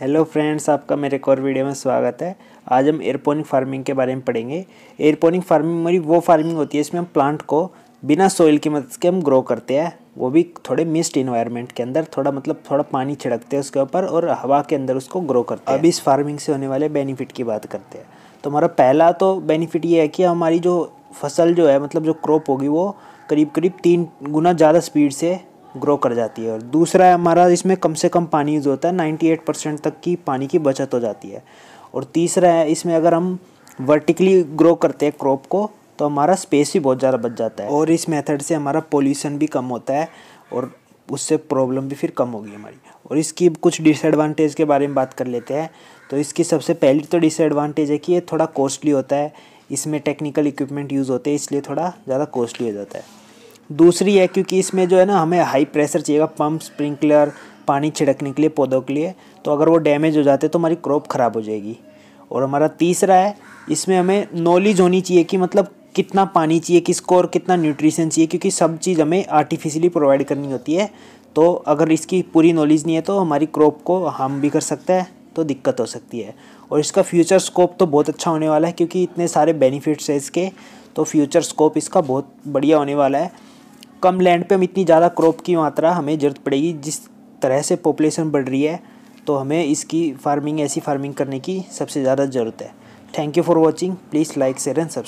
hello friends आपका मेरे एक और वीडियो में स्वागत है आज हम एयरपोनिक फार्मिंग के बारे में पढ़ेंगे एयरपोनिक फार्मिंग हमारी वो फार्मिंग होती है इसमें हम प्लांट को बिना सोइल की मदद के हम ग्रो करते हैं वो भी थोड़े मिस्ट इन्वायरमेंट के अंदर थोड़ा मतलब थोड़ा पानी छिड़कते हैं उसके ऊपर और हवा के अंदर उसको ग्रो करते हैं अब इस फार्मिंग से होने वाले बेनिफिट की बात करते हैं तो हमारा पहला तो बेनिफिट ये है कि हमारी जो फसल जो है मतलब जो क्रॉप होगी वो करीब करीब तीन गुना ज़्यादा स्पीड से ग्रो कर जाती है और दूसरा है हमारा इसमें कम से कम पानी यूज़ होता है नाइन्टी एट परसेंट तक की पानी की बचत हो जाती है और तीसरा है इसमें अगर हम वर्टिकली ग्रो करते हैं क्रॉप को तो हमारा स्पेस भी बहुत ज़्यादा बच जाता है और इस मेथड से हमारा पोल्यूशन भी कम होता है और उससे प्रॉब्लम भी फिर कम होगी हमारी और इसकी कुछ डिसएडवांटेज के बारे में बात कर लेते हैं तो इसकी सबसे पहली तो डिसएडवांटेज है कि ये थोड़ा कॉस्टली होता है इसमें टेक्निकल इक्विपमेंट यूज़ होते हैं इसलिए थोड़ा ज़्यादा कॉस्टली हो जाता है दूसरी है क्योंकि इसमें जो है ना हमें हाई प्रेशर चाहिएगा पम्प स्प्रिंकलर पानी छिड़कने के लिए पौधों के लिए तो अगर वो डैमेज हो जाते तो हमारी क्रॉप ख़राब हो जाएगी और हमारा तीसरा है इसमें हमें नॉलेज होनी चाहिए कि मतलब कितना पानी चाहिए किसको और कितना न्यूट्रिशन चाहिए क्योंकि सब चीज़ हमें आर्टिफिशियली प्रोवाइड करनी होती है तो अगर इसकी पूरी नॉलेज नहीं है तो हमारी क्रॉप को हार्म भी कर सकता है तो दिक्कत हो सकती है और इसका फ्यूचर स्कोप तो बहुत अच्छा होने वाला है क्योंकि इतने सारे बेनिफिट्स है इसके तो फ्यूचर स्कोप इसका बहुत बढ़िया होने वाला है कम लैंड पे हम इतनी ज़्यादा क्रॉप की मात्रा हमें ज़रूरत पड़ेगी जिस तरह से पॉपुलेशन बढ़ रही है तो हमें इसकी फार्मिंग ऐसी फार्मिंग करने की सबसे ज़्यादा ज़रूरत है thank you for watching please like share and subscribe